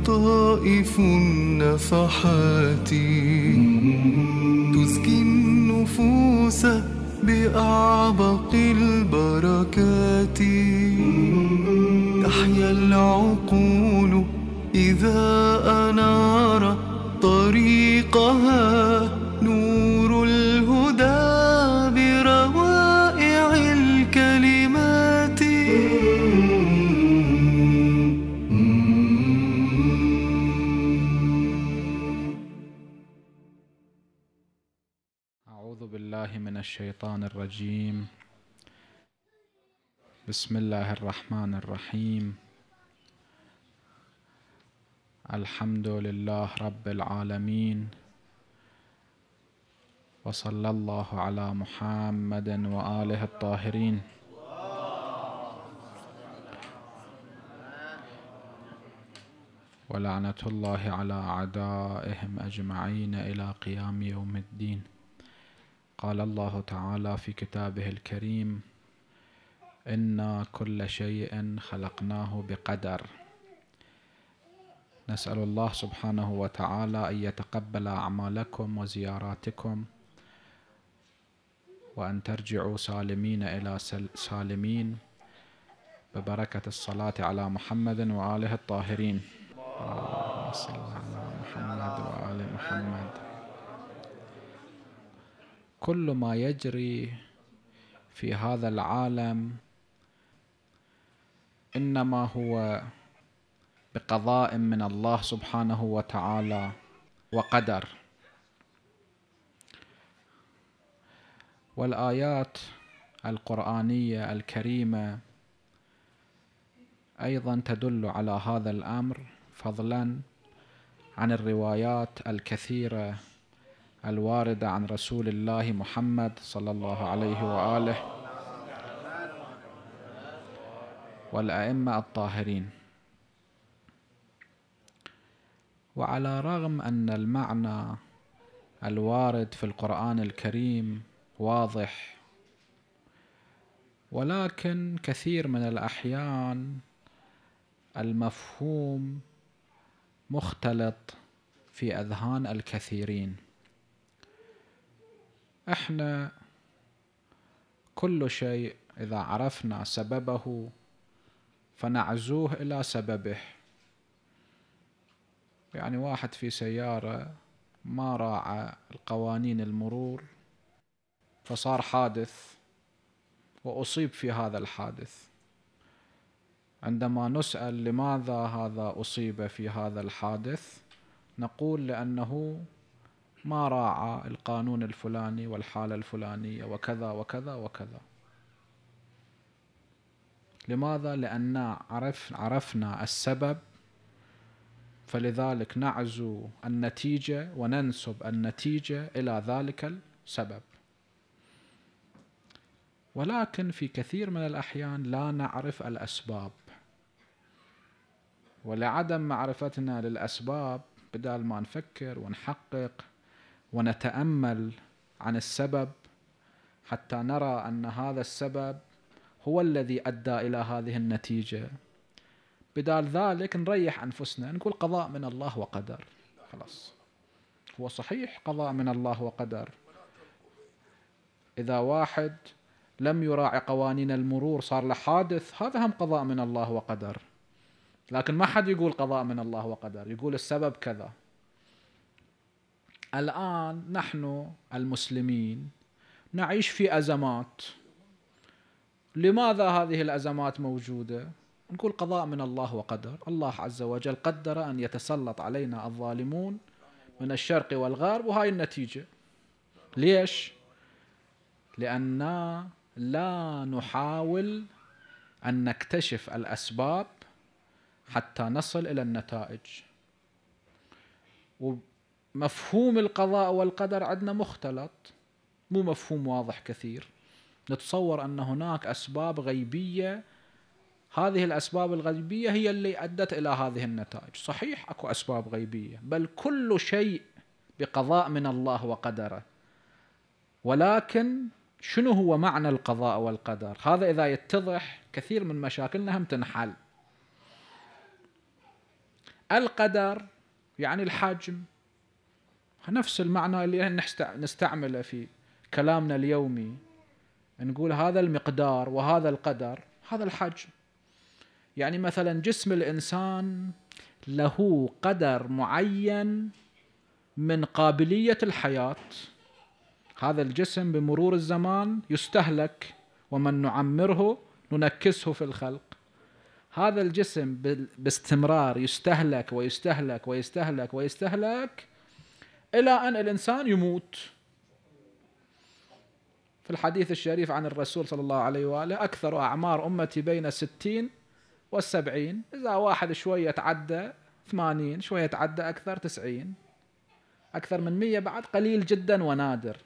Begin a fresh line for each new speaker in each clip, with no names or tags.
لطائف النفحات تزكي النفوس بأعبق البركات تحيا العقول إذا
الشيطان الرجيم بسم الله الرحمن الرحيم الحمد لله رب العالمين وصلى الله على محمد وآله الطاهرين ولعنة الله على أعدائهم أجمعين إلى قيام يوم الدين قال الله تعالى في كتابه الكريم انا كل شيء خلقناه بقدر نسال الله سبحانه وتعالى ان يتقبل اعمالكم وزياراتكم وان ترجعوا سالمين الى سالمين ببركه الصلاه على محمد واله الطاهرين اللهم صل على محمد وال محمد كل ما يجري في هذا العالم انما هو بقضاء من الله سبحانه وتعالى وقدر والايات القرانيه الكريمه ايضا تدل على هذا الامر فضلا عن الروايات الكثيره الواردة عن رسول الله محمد صلى الله عليه وآله والأئمة الطاهرين وعلى رغم أن المعنى الوارد في القرآن الكريم واضح ولكن كثير من الأحيان المفهوم مختلط في أذهان الكثيرين احنا كل شيء اذا عرفنا سببه فنعزوه الى سببه يعني واحد في سياره ما راعى القوانين المرور فصار حادث واصيب في هذا الحادث عندما نسال لماذا هذا اصيب في هذا الحادث نقول لانه ما راعى القانون الفلاني والحالة الفلانية وكذا وكذا وكذا لماذا؟ لأن عرف عرفنا السبب فلذلك نعزو النتيجة وننسب النتيجة إلى ذلك السبب ولكن في كثير من الأحيان لا نعرف الأسباب ولعدم معرفتنا للأسباب بدال ما نفكر ونحقق ونتامل عن السبب حتى نرى ان هذا السبب هو الذي ادى الى هذه النتيجه بدال ذلك نريح انفسنا نقول قضاء من الله وقدر خلاص هو صحيح قضاء من الله وقدر اذا واحد لم يراعي قوانين المرور صار له حادث هذا هم قضاء من الله وقدر لكن ما حد يقول قضاء من الله وقدر يقول السبب كذا الآن نحن المسلمين نعيش في أزمات لماذا هذه الأزمات موجودة؟ نقول قضاء من الله وقدر الله عز وجل قدر أن يتسلط علينا الظالمون من الشرق والغرب وهاي النتيجة ليش؟ لأننا لا نحاول أن نكتشف الأسباب حتى نصل إلى النتائج مفهوم القضاء والقدر عندنا مختلط مو مفهوم واضح كثير نتصور أن هناك أسباب غيبية هذه الأسباب الغيبية هي اللي أدت إلى هذه النتائج صحيح أكو أسباب غيبية بل كل شيء بقضاء من الله وقدره ولكن شنو هو معنى القضاء والقدر هذا إذا يتضح كثير من مشاكلنا هم تنحل القدر يعني الحجم نفس المعنى اللي نستعمله في كلامنا اليومي نقول هذا المقدار وهذا القدر هذا الحجم يعني مثلا جسم الانسان له قدر معين من قابليه الحياه هذا الجسم بمرور الزمان يستهلك ومن نعمره ننكسه في الخلق هذا الجسم باستمرار يستهلك ويستهلك ويستهلك ويستهلك إلى أن الإنسان يموت في الحديث الشريف عن الرسول صلى الله عليه وآله أكثر أعمار أمتي بين الستين والسبعين إذا واحد شوية تعدى ثمانين شوية تعدى أكثر تسعين أكثر من مية بعد قليل جدا ونادر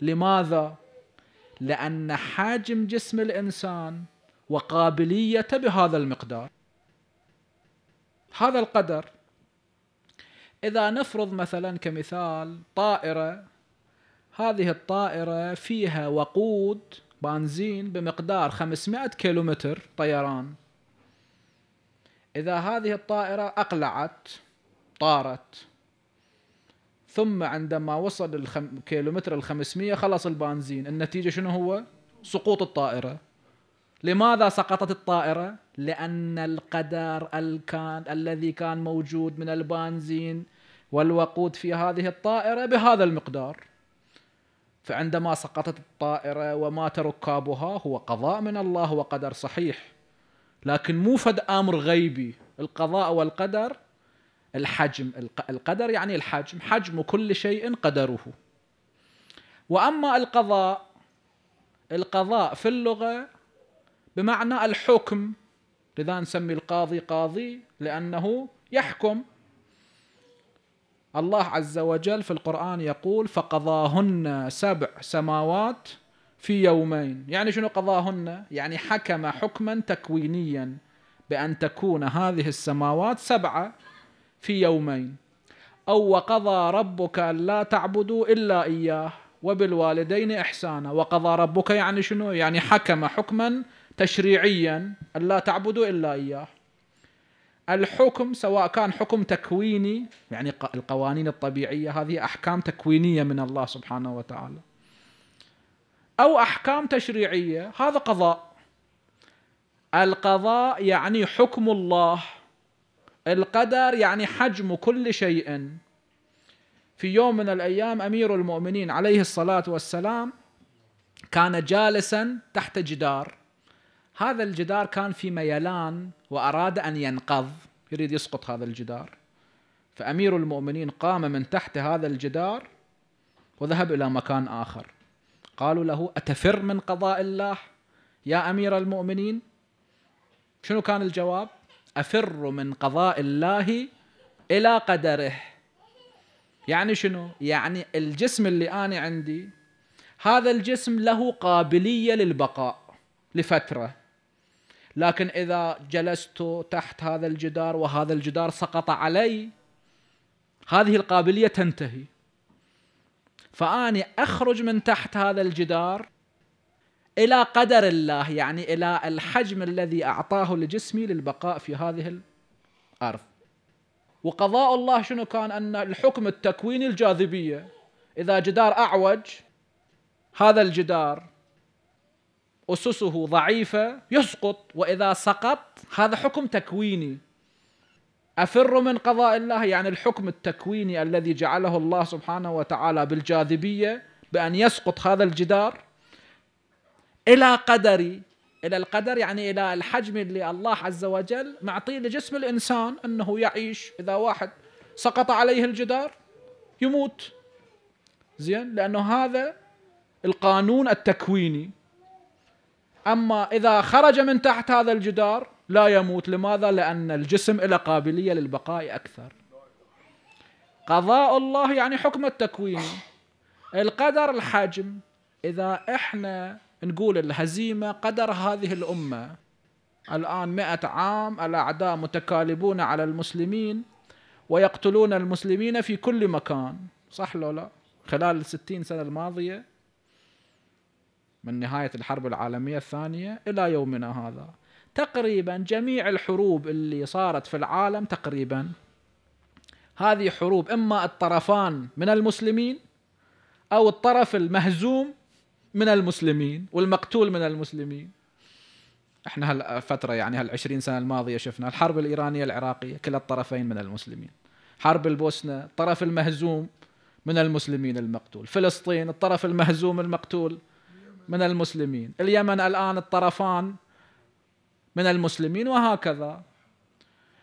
لماذا؟ لأن حجم جسم الإنسان وقابليته بهذا المقدار هذا القدر اذا نفرض مثلا كمثال طائره هذه الطائره فيها وقود بنزين بمقدار 500 كيلومتر طيران اذا هذه الطائره اقلعت طارت ثم عندما وصل الخم... كيلومتر ال 500 خلص البنزين النتيجه شنو هو سقوط الطائره لماذا سقطت الطائرة؟ لأن القدر الكان الذي كان موجود من البنزين والوقود في هذه الطائرة بهذا المقدار فعندما سقطت الطائرة ومات ركابها هو قضاء من الله وقدر صحيح لكن مو فد أمر غيبي القضاء والقدر الحجم القدر يعني الحجم حجم كل شيء قدره وأما القضاء القضاء في اللغة بمعنى الحكم لذا نسمي القاضي قاضي لأنه يحكم الله عز وجل في القرآن يقول فقضاهن سبع سماوات في يومين يعني شنو قضاهن يعني حكم حكما تكوينيا بأن تكون هذه السماوات سبعة في يومين أو وقضى ربك ألا تعبدوا إلا إياه وبالوالدين إحسانا وقضى ربك يعني شنو يعني حكم حكما تشريعيا ألا تعبدوا إلا إياه الحكم سواء كان حكم تكويني يعني القوانين الطبيعية هذه أحكام تكوينية من الله سبحانه وتعالى أو أحكام تشريعية هذا قضاء القضاء يعني حكم الله القدر يعني حجم كل شيء في يوم من الأيام أمير المؤمنين عليه الصلاة والسلام كان جالسا تحت جدار هذا الجدار كان في ميلان وأراد أن ينقض يريد يسقط هذا الجدار فأمير المؤمنين قام من تحت هذا الجدار وذهب إلى مكان آخر قالوا له أتفر من قضاء الله يا أمير المؤمنين شنو كان الجواب أفر من قضاء الله إلى قدره يعني شنو يعني الجسم اللي أنا عندي هذا الجسم له قابلية للبقاء لفترة لكن إذا جلست تحت هذا الجدار وهذا الجدار سقط علي هذه القابلية تنتهي فأني أخرج من تحت هذا الجدار إلى قدر الله يعني إلى الحجم الذي أعطاه لجسمي للبقاء في هذه الأرض وقضاء الله شنو كان أن الحكم التكويني الجاذبية إذا جدار أعوج هذا الجدار أسسه ضعيفة يسقط وإذا سقط هذا حكم تكويني أفر من قضاء الله يعني الحكم التكويني الذي جعله الله سبحانه وتعالى بالجاذبية بأن يسقط هذا الجدار إلى قدري إلى القدر يعني إلى الحجم اللي الله عز وجل معطيه لجسم الإنسان أنه يعيش إذا واحد سقط عليه الجدار يموت زين لأنه هذا القانون التكويني أما إذا خرج من تحت هذا الجدار لا يموت لماذا؟ لأن الجسم له قابلية للبقاء أكثر قضاء الله يعني حكم التكوين القدر الحجم إذا إحنا نقول الهزيمة قدر هذه الأمة الآن مئة عام الأعداء متكالبون على المسلمين ويقتلون المسلمين في كل مكان صح لو لا خلال الستين سنة الماضية من نهاية الحرب العالمية الثانية إلى يومنا هذا تقريبا جميع الحروب اللي صارت في العالم تقريبا هذه حروب إما الطرفان من المسلمين أو الطرف المهزوم من المسلمين والمقتول من المسلمين احنا هالفترة يعني هالعشرين سنة الماضية شفنا الحرب الإيرانية العراقية كلا الطرفين من المسلمين حرب البوسنة الطرف المهزوم من المسلمين المقتول فلسطين الطرف المهزوم المقتول من المسلمين اليمن الآن الطرفان من المسلمين وهكذا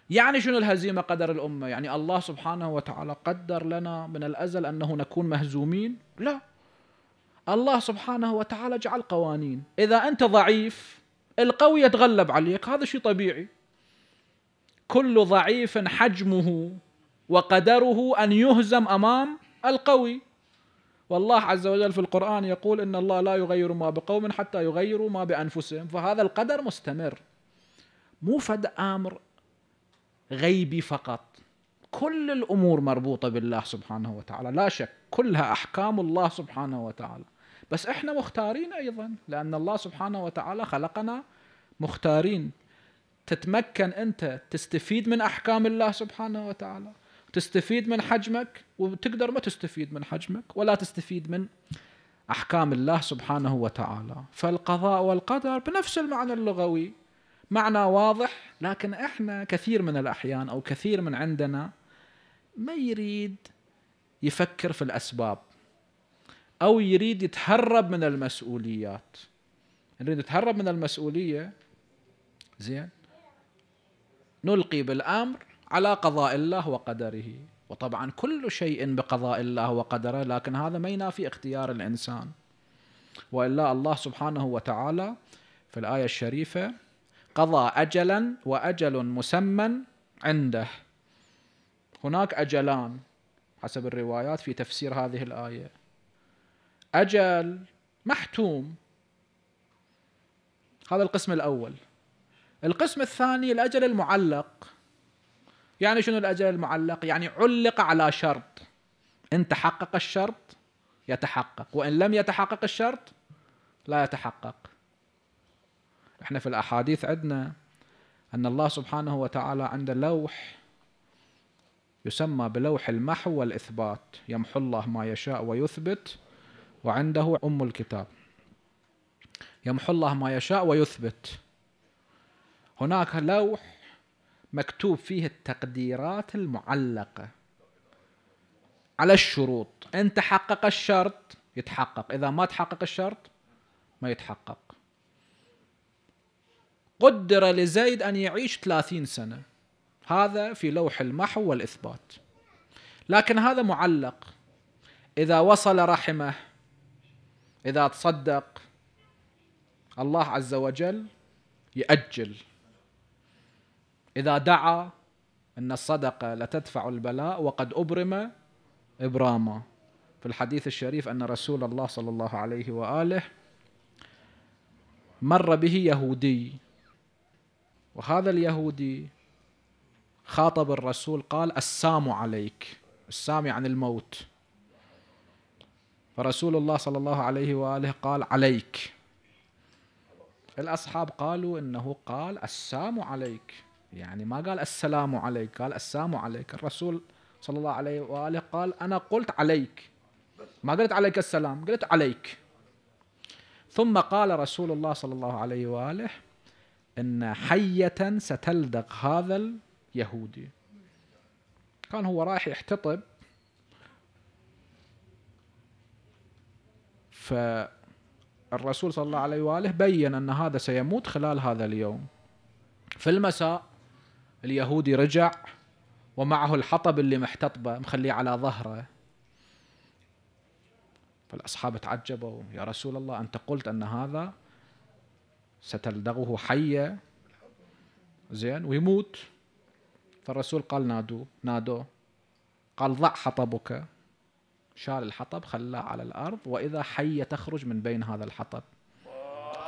يعني شنو الهزيمة قدر الأمة يعني الله سبحانه وتعالى قدر لنا من الأزل أنه نكون مهزومين لا الله سبحانه وتعالى جعل قوانين إذا أنت ضعيف القوي يتغلب عليك هذا شيء طبيعي كل ضعيف حجمه وقدره أن يهزم أمام القوي والله عز وجل في القرآن يقول إن الله لا يغير ما بقوم حتى يغيروا ما بأنفسهم فهذا القدر مستمر مو فد أمر غيبي فقط كل الأمور مربوطة بالله سبحانه وتعالى لا شك كلها أحكام الله سبحانه وتعالى بس إحنا مختارين أيضا لأن الله سبحانه وتعالى خلقنا مختارين تتمكن أنت تستفيد من أحكام الله سبحانه وتعالى تستفيد من حجمك وتقدر ما تستفيد من حجمك ولا تستفيد من احكام الله سبحانه وتعالى فالقضاء والقدر بنفس المعنى اللغوي معنى واضح لكن احنا كثير من الاحيان او كثير من عندنا ما يريد يفكر في الاسباب او يريد يتهرب من المسؤوليات نريد نتهرب من المسؤوليه زين نلقي بالامر على قضاء الله وقدره وطبعا كل شيء بقضاء الله وقدره لكن هذا ما ينافي اختيار الانسان والا الله سبحانه وتعالى في الايه الشريفه قضى اجلا واجل مسمى عنده هناك اجلان حسب الروايات في تفسير هذه الايه اجل محتوم هذا القسم الاول القسم الثاني الاجل المعلق يعني شنو الأجل المعلق يعني علق على شرط إن تحقق الشرط يتحقق وإن لم يتحقق الشرط لا يتحقق احنا في الأحاديث عندنا أن الله سبحانه وتعالى عنده لوح يسمى بلوح المحو والإثبات يمحو الله ما يشاء ويثبت وعنده أم الكتاب يمحو الله ما يشاء ويثبت هناك لوح مكتوب فيه التقديرات المعلقة على الشروط إن تحقق الشرط يتحقق إذا ما تحقق الشرط ما يتحقق قدر لزيد أن يعيش 30 سنة هذا في لوح المحو والإثبات لكن هذا معلق إذا وصل رحمه إذا تصدق الله عز وجل يأجل إذا دعا أن الصدقة لتدفع البلاء وقد أبرم إبراما في الحديث الشريف أن رسول الله صلى الله عليه وآله مر به يهودي وهذا اليهودي خاطب الرسول قال السام عليك السام عن يعني الموت فرسول الله صلى الله عليه وآله قال عليك الأصحاب قالوا إنه قال السام عليك يعني ما قال السلام عليك قال السلام عليك الرسول صلى الله عليه وآله قال أنا قلت عليك ما قلت عليك السلام قلت عليك ثم قال رسول الله صلى الله عليه وآله إن حية ستلدغ هذا اليهودي كان هو رايح يحتطب فالرسول صلى الله عليه وآله بيّن أن هذا سيموت خلال هذا اليوم في المساء اليهودي رجع ومعه الحطب اللي محتطبه مخليه على ظهره فالأصحاب تعجبوا يا رسول الله أنت قلت أن هذا ستلدغه حية زين ويموت فالرسول قال نادوه نادوه قال ضع حطبك شال الحطب خلاه على الأرض وإذا حية تخرج من بين هذا الحطب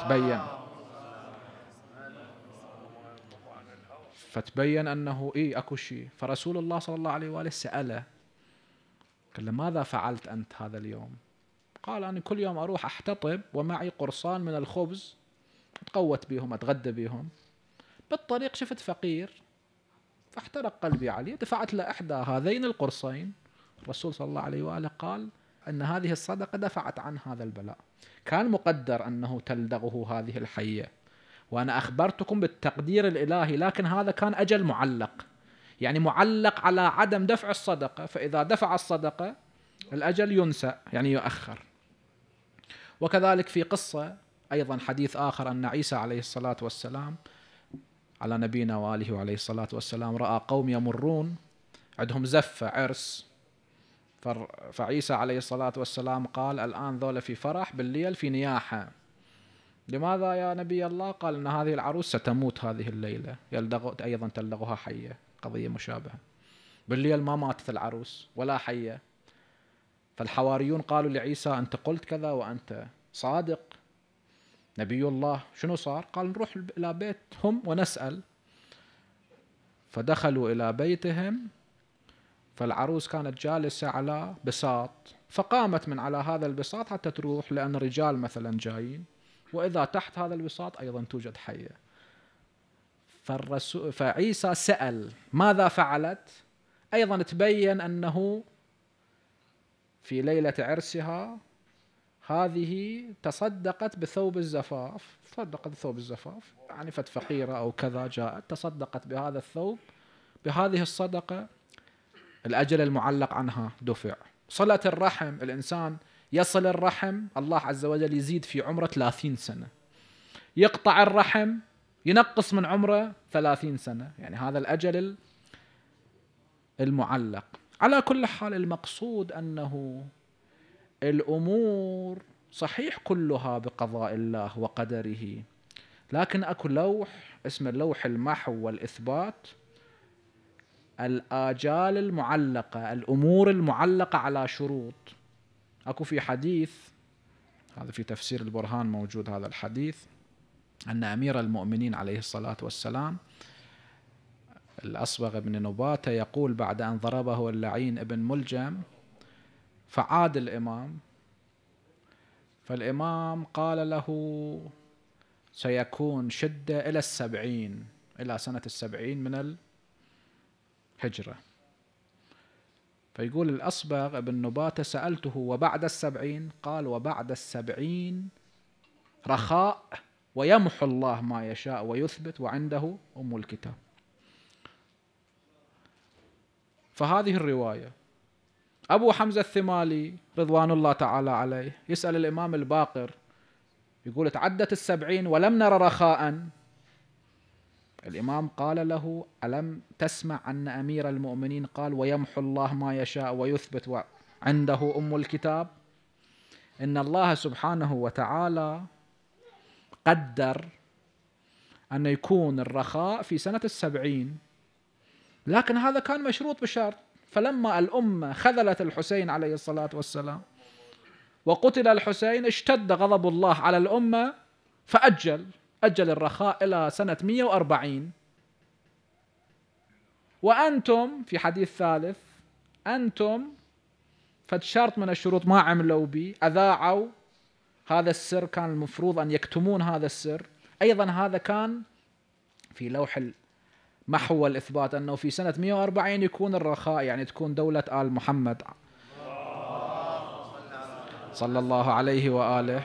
تبين فتبين انه اي اكو شيء فرسول الله صلى الله عليه واله ساله قال له ماذا فعلت انت هذا اليوم؟ قال انا كل يوم اروح احتطب ومعي قرصان من الخبز اتقوت بهم اتغدى بهم بالطريق شفت فقير فاحترق قلبي عليه دفعت له احدى هذين القرصين الرسول صلى الله عليه واله قال ان هذه الصدقه دفعت عن هذا البلاء كان مقدر انه تلدغه هذه الحيه وأنا أخبرتكم بالتقدير الإلهي لكن هذا كان أجل معلق يعني معلق على عدم دفع الصدقة فإذا دفع الصدقة الأجل ينسى يعني يؤخر وكذلك في قصة أيضا حديث آخر أن عيسى عليه الصلاة والسلام على نبينا وآله عليه الصلاة والسلام رأى قوم يمرون عندهم زفة عرس فعيسى عليه الصلاة والسلام قال الآن ذولا في فرح بالليل في نياحة لماذا يا نبي الله قال أن هذه العروس ستموت هذه الليلة يلدغ أيضا تلدغها حية قضية مشابهة بالليل ما ماتت العروس ولا حية فالحواريون قالوا لعيسى أنت قلت كذا وأنت صادق نبي الله شنو صار قال نروح إلى بيتهم ونسأل فدخلوا إلى بيتهم فالعروس كانت جالسة على بساط فقامت من على هذا البساط حتى تروح لأن رجال مثلا جايين وإذا تحت هذا الوساط أيضا توجد حية فالرسول فعيسى سأل ماذا فعلت أيضا تبين أنه في ليلة عرسها هذه تصدقت بثوب الزفاف تصدقت بثوب الزفاف يعني فت فقيرة أو كذا جاءت تصدقت بهذا الثوب بهذه الصدقة الأجل المعلق عنها دفع صلة الرحم الإنسان يصل الرحم الله عز وجل يزيد في عمره 30 سنة يقطع الرحم ينقص من عمره 30 سنة يعني هذا الأجل المعلق على كل حال المقصود أنه الأمور صحيح كلها بقضاء الله وقدره لكن اكو لوح اسمه لوح المحو والاثبات الاجال المعلقه الامور المعلقه على شروط اكو في حديث هذا في تفسير البرهان موجود هذا الحديث ان امير المؤمنين عليه الصلاه والسلام الاصبغ بن نباته يقول بعد ان ضربه اللعين ابن ملجم فعاد الامام فالامام قال له سيكون شده الى السبعين الى سنه السبعين من الهجره فيقول الأصبغ ابن نباتة سألته وبعد السبعين قال وبعد السبعين رخاء ويمحو الله ما يشاء ويثبت وعنده أم الكتاب فهذه الرواية أبو حمزة الثمالي رضوان الله تعالى عليه يسأل الإمام الباقر يقول تعدت السبعين ولم نرى رخاء الإمام قال له ألم تسمع أن أمير المؤمنين قال ويمحو الله ما يشاء ويثبت عنده أم الكتاب إن الله سبحانه وتعالى قدر أن يكون الرخاء في سنة السبعين لكن هذا كان مشروط بشرط فلما الأمة خذلت الحسين عليه الصلاة والسلام وقتل الحسين اشتد غضب الله على الأمة فأجل أجل الرخاء إلى سنة 140 وأنتم في حديث ثالث أنتم فد شرط من الشروط ما عملوا به أذاعوا هذا السر كان المفروض أن يكتمون هذا السر أيضا هذا كان في لوح محو الإثبات أنه في سنة 140 يكون الرخاء يعني تكون دولة آل محمد صلى الله عليه وآله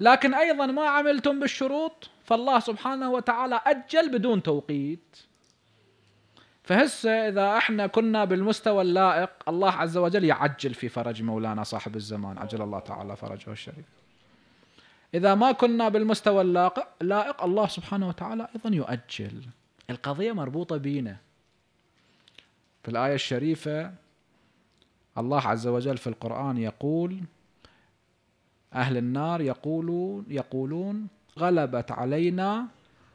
لكن أيضا ما عملتم بالشروط فالله سبحانه وتعالى أجل بدون توقيت فهسه إذا احنا كنا بالمستوى اللائق الله عز وجل يعجل في فرج مولانا صاحب الزمان عجل الله تعالى فرجه الشريف إذا ما كنا بالمستوى اللائق الله سبحانه وتعالى أيضا يؤجل القضية مربوطة بينا في الآية الشريفة الله عز وجل في القرآن يقول أهل النار يقولون يقولون غلبت علينا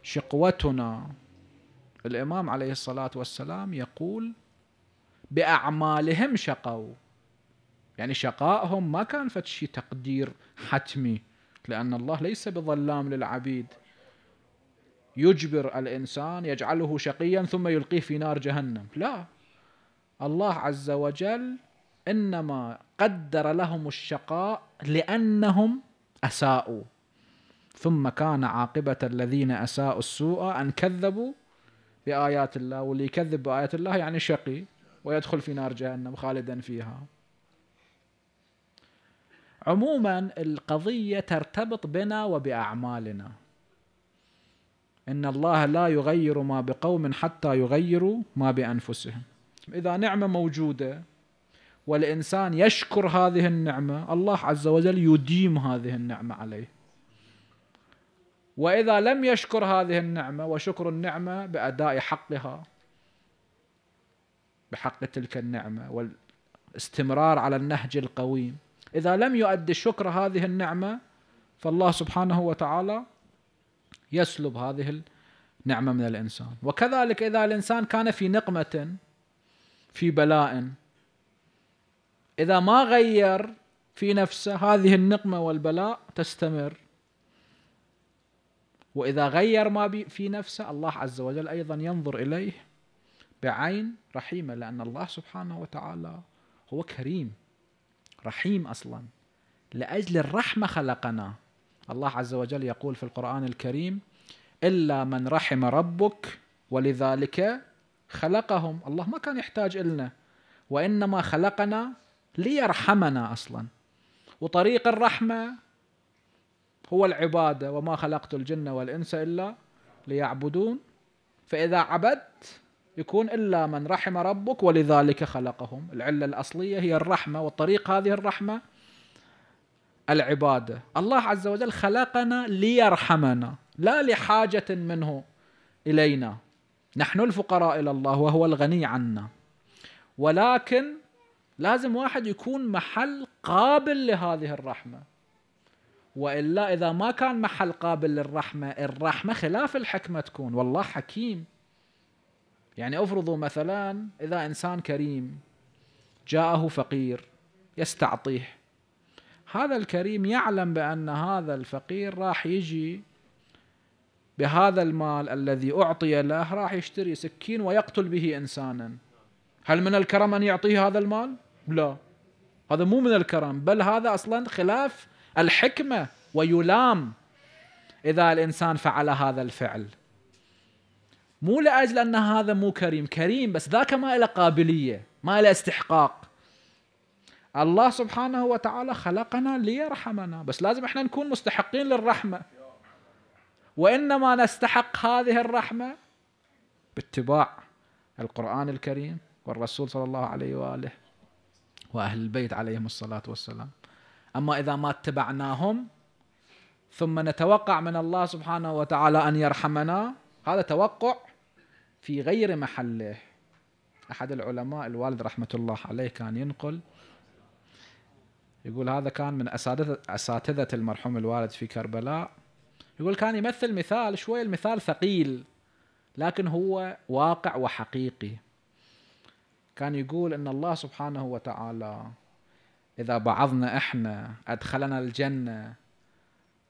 شقوتنا الإمام عليه الصلاة والسلام يقول بأعمالهم شقوا يعني شقائهم ما كان فد شيء تقدير حتمي لأن الله ليس بظلام للعبيد يجبر الإنسان يجعله شقيا ثم يلقيه في نار جهنم لا الله عز وجل إنما قدر لهم الشقاء لأنهم أساءوا ثم كان عاقبة الذين أساءوا السوء أن كذبوا بآيات الله واللي يكذب بآيات الله يعني شقي ويدخل في نار جهنم خالدا فيها عموما القضية ترتبط بنا وبأعمالنا إن الله لا يغير ما بقوم حتى يغيروا ما بأنفسهم إذا نعمة موجودة والإنسان يشكر هذه النعمة الله عز وجل يديم هذه النعمة عليه وإذا لم يشكر هذه النعمة وشكر النعمة بأداء حقها بحق تلك النعمة والاستمرار على النهج القويم إذا لم يؤدي شكر هذه النعمة فالله سبحانه وتعالى يسلب هذه النعمة من الإنسان وكذلك إذا الإنسان كان في نقمة في بلاء اذا ما غير في نفسه هذه النقمه والبلاء تستمر واذا غير ما في نفسه الله عز وجل ايضا ينظر اليه بعين رحيمه لان الله سبحانه وتعالى هو كريم رحيم اصلا لاجل الرحمه خلقنا الله عز وجل يقول في القران الكريم الا من رحم ربك ولذلك خلقهم الله ما كان يحتاج إلنا وإنما خلقنا ليرحمنا اصلا وطريق الرحمه هو العباده وما خلقت الجن والانس الا ليعبدون فاذا عبدت يكون الا من رحم ربك ولذلك خلقهم العله الاصليه هي الرحمه والطريق هذه الرحمه العباده الله عز وجل خلقنا ليرحمنا لا لحاجه منه الينا نحن الفقراء الى الله وهو الغني عنا ولكن لازم واحد يكون محل قابل لهذه الرحمه والا اذا ما كان محل قابل للرحمه الرحمه خلاف الحكمه تكون والله حكيم يعني افرضوا مثلا اذا انسان كريم جاءه فقير يستعطيه هذا الكريم يعلم بان هذا الفقير راح يجي بهذا المال الذي اعطي له راح يشتري سكين ويقتل به انسانا هل من الكرم ان يعطيه هذا المال لا هذا مو من الكرم بل هذا اصلا خلاف الحكمه ويلام اذا الانسان فعل هذا الفعل مو لاجل ان هذا مو كريم كريم بس ذاك ما له قابليه ما له استحقاق الله سبحانه وتعالى خلقنا ليرحمنا بس لازم احنا نكون مستحقين للرحمه وانما نستحق هذه الرحمه باتباع القران الكريم والرسول صلى الله عليه واله وأهل البيت عليهم الصلاة والسلام أما إذا ما اتبعناهم ثم نتوقع من الله سبحانه وتعالى أن يرحمنا هذا توقع في غير محله أحد العلماء الوالد رحمة الله عليه كان ينقل يقول هذا كان من أساتذة, أساتذة المرحوم الوالد في كربلاء يقول كان يمثل مثال شوي المثال ثقيل لكن هو واقع وحقيقي كان يقول ان الله سبحانه وتعالى اذا بعضنا احنا ادخلنا الجنه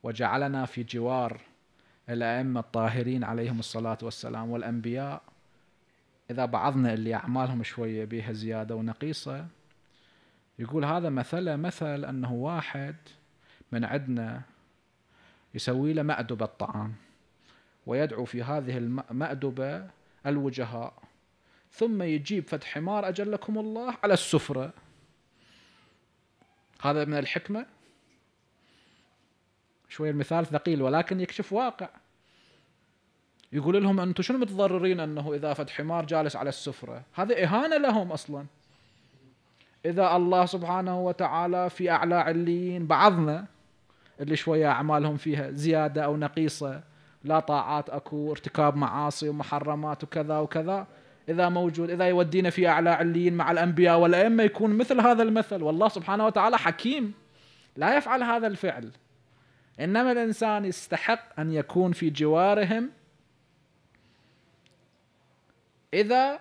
وجعلنا في جوار الائمه الطاهرين عليهم الصلاه والسلام والانبياء اذا بعضنا اللي اعمالهم شويه بيها زياده ونقيصه يقول هذا مثله مثل انه واحد من عندنا يسوي له مأدبة طعام ويدعو في هذه المأدبة الوجهاء ثم يجيب فتح حمار أجلكم الله على السفرة هذا من الحكمة شوي المثال ثقيل ولكن يكشف واقع يقول لهم أنتم شنو متضررين أنه إذا فتح حمار جالس على السفرة هذا إهانة لهم أصلا إذا الله سبحانه وتعالى في أعلى عليين بعضنا اللي شوية أعمالهم فيها زيادة أو نقيصة لا طاعات أكو ارتكاب معاصي ومحرمات وكذا وكذا إذا موجود إذا يودينا في أعلى عليين مع الأنبياء والأئمة يكون مثل هذا المثل والله سبحانه وتعالى حكيم لا يفعل هذا الفعل إنما الإنسان يستحق أن يكون في جوارهم إذا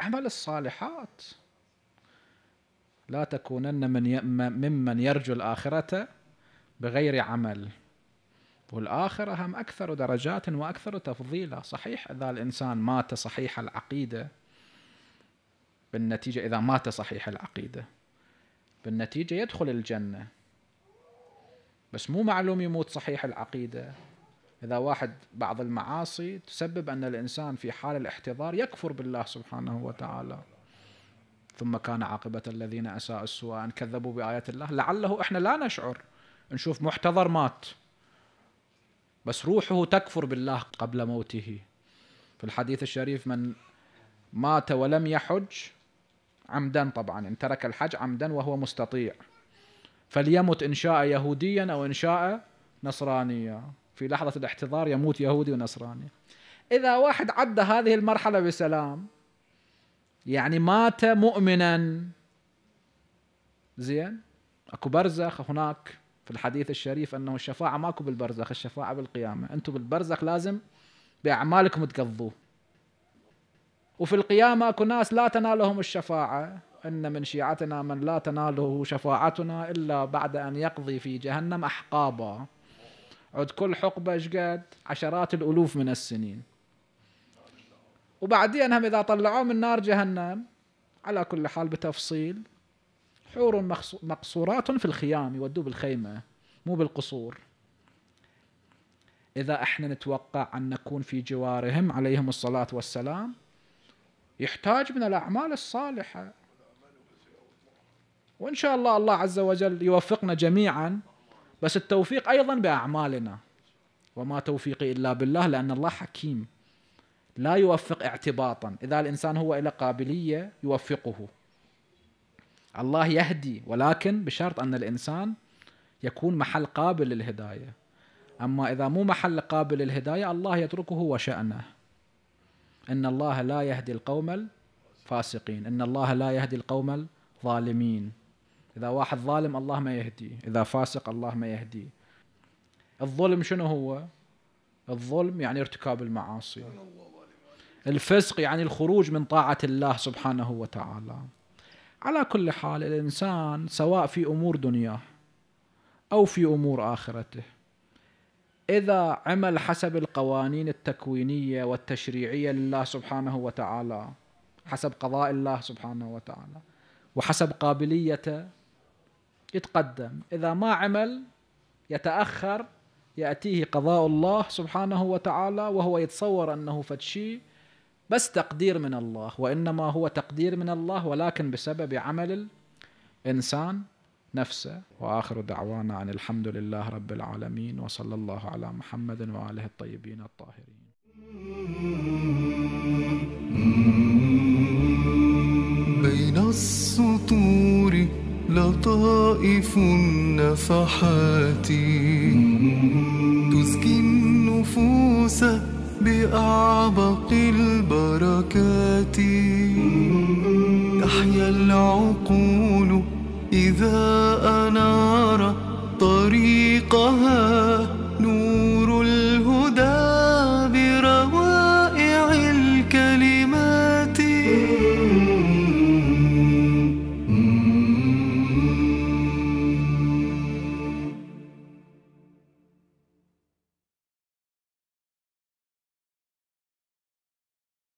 عمل الصالحات لا تكونن من ممن يرجو الآخرة بغير عمل والآخرة هم أكثر درجات وأكثر تفضيلا صحيح إذا الإنسان مات صحيح العقيدة بالنتيجة إذا مات صحيح العقيدة بالنتيجة يدخل الجنة بس مو معلوم يموت صحيح العقيدة إذا واحد بعض المعاصي تسبب أن الإنسان في حال الاحتضار يكفر بالله سبحانه وتعالى ثم كان عاقبة الذين أساءوا السوء أن كذبوا بآيات الله لعله إحنا لا نشعر نشوف محتضر مات بس روحه تكفر بالله قبل موته في الحديث الشريف من مات ولم يحج عمدا طبعا ان ترك الحج عمدا وهو مستطيع فليمت ان شاء يهوديا او ان شاء نصرانيا في لحظه الاحتضار يموت يهودي ونصراني اذا واحد عدى هذه المرحله بسلام يعني مات مؤمنا زين اكو برزخ هناك في الحديث الشريف انه الشفاعه ماكو بالبرزخ الشفاعه بالقيامه انتم بالبرزخ لازم باعمالكم تقضوه وفي القيامه اكو ناس لا تنالهم الشفاعه ان من شيعتنا من لا تناله شفاعتنا الا بعد ان يقضي في جهنم احقابا عد كل حقبه شقد عشرات الالوف من السنين وبعدين هم اذا طلعوه من نار جهنم على كل حال بتفصيل حور مقصورات في الخيام يودوه بالخيمة مو بالقصور إذا احنا نتوقع أن نكون في جوارهم عليهم الصلاة والسلام يحتاج من الأعمال الصالحة وإن شاء الله الله عز وجل يوفقنا جميعا بس التوفيق أيضا بأعمالنا وما توفيقي إلا بالله لأن الله حكيم لا يوفق اعتباطا إذا الإنسان هو إلى قابلية يوفقه الله يهدي ولكن بشرط أن الإنسان يكون محل قابل للهداية أما إذا مو محل قابل للهداية الله يتركه وشأنه إن الله لا يهدي القوم الفاسقين إن الله لا يهدي القوم الظالمين إذا واحد ظالم الله ما يهديه إذا فاسق الله ما يهديه الظلم شنو هو الظلم يعني ارتكاب المعاصي الفسق يعني الخروج من طاعة الله سبحانه وتعالى على كل حال الإنسان سواء في أمور دنياه أو في أمور آخرته إذا عمل حسب القوانين التكوينية والتشريعية لله سبحانه وتعالى حسب قضاء الله سبحانه وتعالى وحسب قابليته يتقدم إذا ما عمل يتأخر يأتيه قضاء الله سبحانه وتعالى وهو يتصور أنه فتشي شيء بس تقدير من الله وانما هو تقدير من الله ولكن بسبب عمل الانسان نفسه واخر دعوانا عن الحمد لله رب العالمين وصلى الله على محمد واله الطيبين الطاهرين.
بين السطور لطائف النفحات تزكي النفوس بأعمق البركات تحيا العقول إذا أنار طريقها